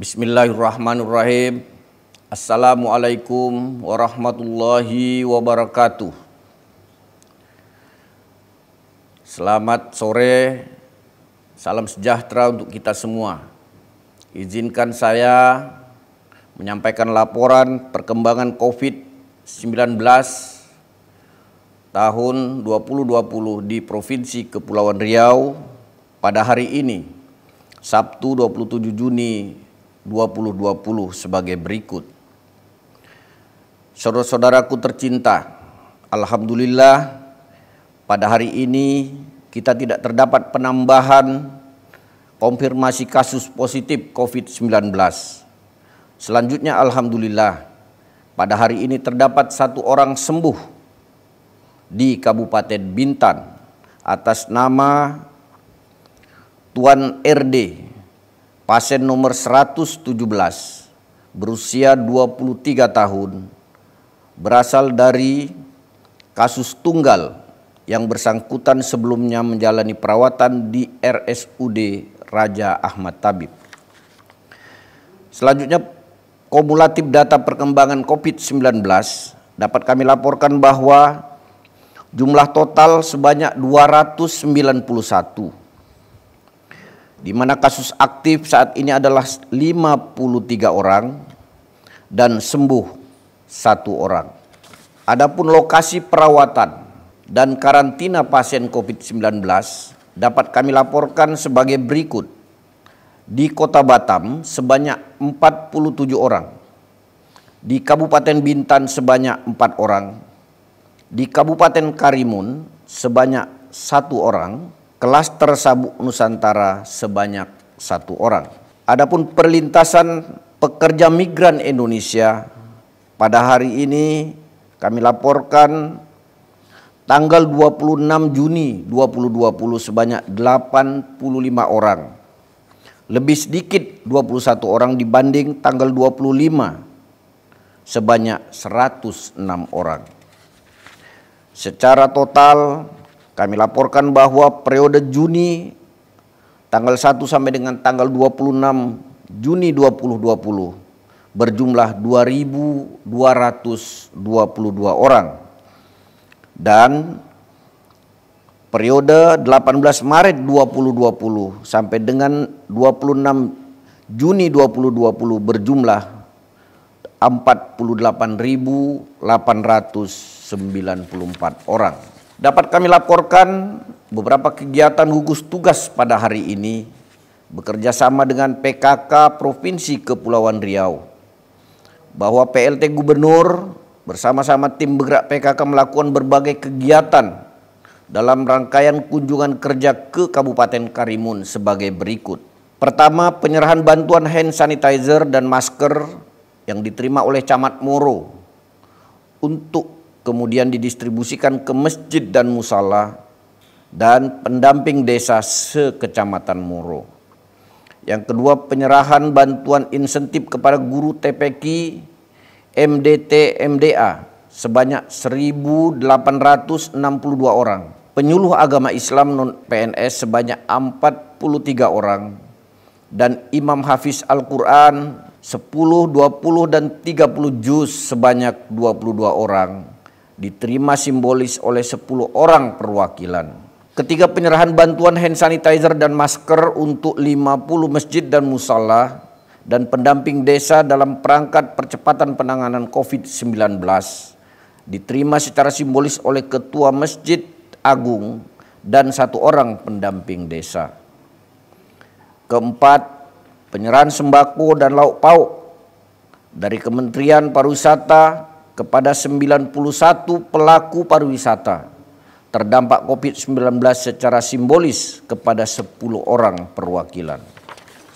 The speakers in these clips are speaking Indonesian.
Bismillahirrahmanirrahim. Assalamualaikum warahmatullahi wabarakatuh. Selamat sore Salam sejahtera untuk kita semua. Izinkan saya menyampaikan laporan perkembangan COVID-19 tahun 2020 di Provinsi Kepulauan Riau pada hari ini, Sabtu 27 Juni 2020 sebagai berikut. Saudara-saudaraku tercinta, Alhamdulillah pada hari ini kita tidak terdapat penambahan konfirmasi kasus positif COVID-19. Selanjutnya Alhamdulillah, pada hari ini terdapat satu orang sembuh di Kabupaten Bintan atas nama Tuan RD, pasien nomor 117, berusia 23 tahun, berasal dari kasus tunggal yang bersangkutan sebelumnya menjalani perawatan di RSUD Raja Ahmad Tabib. Selanjutnya, kumulatif data perkembangan COVID-19 dapat kami laporkan bahwa jumlah total sebanyak 291 di mana kasus aktif saat ini adalah 53 orang dan sembuh satu orang. Adapun lokasi perawatan dan karantina pasien COVID-19 dapat kami laporkan sebagai berikut. Di Kota Batam sebanyak 47 orang. Di Kabupaten Bintan sebanyak 4 orang. Di Kabupaten Karimun sebanyak satu orang. kelas tersabuk Nusantara sebanyak satu orang. Adapun perlintasan pekerja migran Indonesia pada hari ini kami laporkan tanggal 26 Juni 2020 sebanyak 85 orang. Lebih sedikit 21 orang dibanding tanggal 25 sebanyak 106 orang. Secara total kami laporkan bahwa periode Juni tanggal 1 sampai dengan tanggal 26 Juni 2020 berjumlah 2.222 orang dan periode 18 Maret 2020 sampai dengan 26 Juni 2020 berjumlah 48.894 orang. Dapat kami laporkan beberapa kegiatan gugus tugas pada hari ini bekerja sama dengan PKK Provinsi Kepulauan Riau bahwa PLT Gubernur bersama-sama tim bergerak PKK melakukan berbagai kegiatan dalam rangkaian kunjungan kerja ke Kabupaten Karimun sebagai berikut. Pertama, penyerahan bantuan hand sanitizer dan masker yang diterima oleh Camat Moro untuk kemudian didistribusikan ke masjid dan musala dan pendamping desa sekecamatan Moro. Yang kedua, penyerahan bantuan insentif kepada guru TPK MDT MDA sebanyak 1862 orang, penyuluh agama Islam non PNS sebanyak 43 orang dan imam hafiz Al-Qur'an 10, 20 dan 30 juz sebanyak 22 orang diterima simbolis oleh 10 orang perwakilan. Ketiga penyerahan bantuan hand sanitizer dan masker untuk 50 masjid dan musala dan pendamping desa dalam perangkat percepatan penanganan COVID-19 diterima secara simbolis oleh Ketua Masjid Agung dan satu orang pendamping desa. Keempat, penyerahan sembako dan lauk pauk dari Kementerian Pariwisata kepada 91 pelaku pariwisata terdampak COVID-19 secara simbolis kepada 10 orang perwakilan.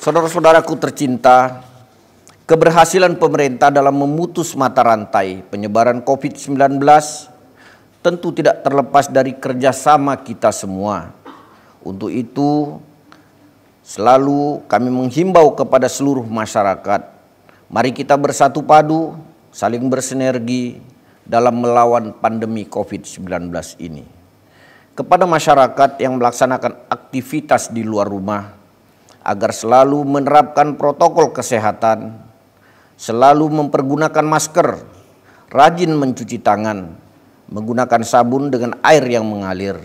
Saudara-saudaraku tercinta, keberhasilan pemerintah dalam memutus mata rantai penyebaran COVID-19 tentu tidak terlepas dari kerjasama kita semua. Untuk itu, selalu kami menghimbau kepada seluruh masyarakat, mari kita bersatu padu, saling bersinergi dalam melawan pandemi COVID-19 ini. Kepada masyarakat yang melaksanakan aktivitas di luar rumah, agar selalu menerapkan protokol kesehatan, selalu mempergunakan masker, rajin mencuci tangan, menggunakan sabun dengan air yang mengalir,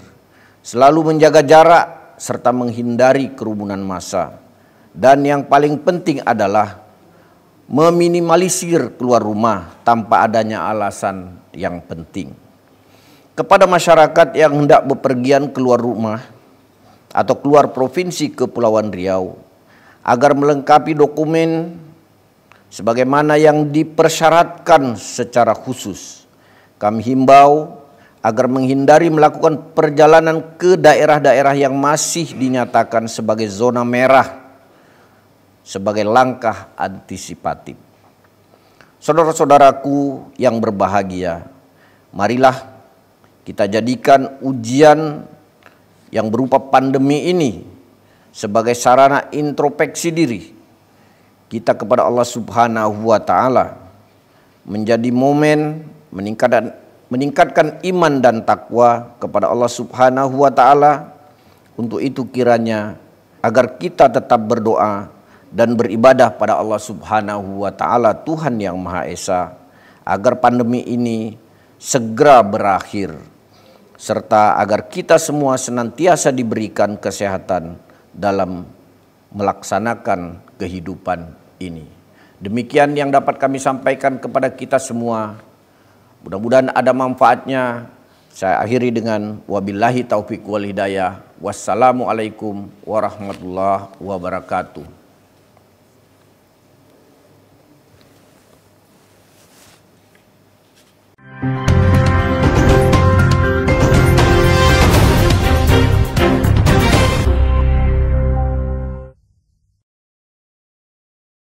selalu menjaga jarak serta menghindari kerumunan massa. Dan yang paling penting adalah meminimalisir keluar rumah tanpa adanya alasan yang penting. Kepada masyarakat yang hendak bepergian keluar rumah, atau keluar provinsi ke Pulauan Riau agar melengkapi dokumen sebagaimana yang dipersyaratkan secara khusus. Kami himbau agar menghindari melakukan perjalanan ke daerah-daerah yang masih dinyatakan sebagai zona merah sebagai langkah antisipatif. Saudara-saudaraku yang berbahagia, marilah kita jadikan ujian yang berupa pandemi ini sebagai sarana introspeksi diri kita kepada Allah Subhanahu wa taala menjadi momen meningkatkan meningkatkan iman dan takwa kepada Allah Subhanahu wa taala. Untuk itu kiranya agar kita tetap berdoa dan beribadah pada Allah Subhanahu wa taala Tuhan yang Maha Esa agar pandemi ini segera berakhir serta agar kita semua senantiasa diberikan kesehatan dalam melaksanakan kehidupan ini. Demikian yang dapat kami sampaikan kepada kita semua. Mudah-mudahan ada manfaatnya. Saya akhiri dengan wabillahi taufiq wal hidayah. Wassalamualaikum warahmatullahi wabarakatuh.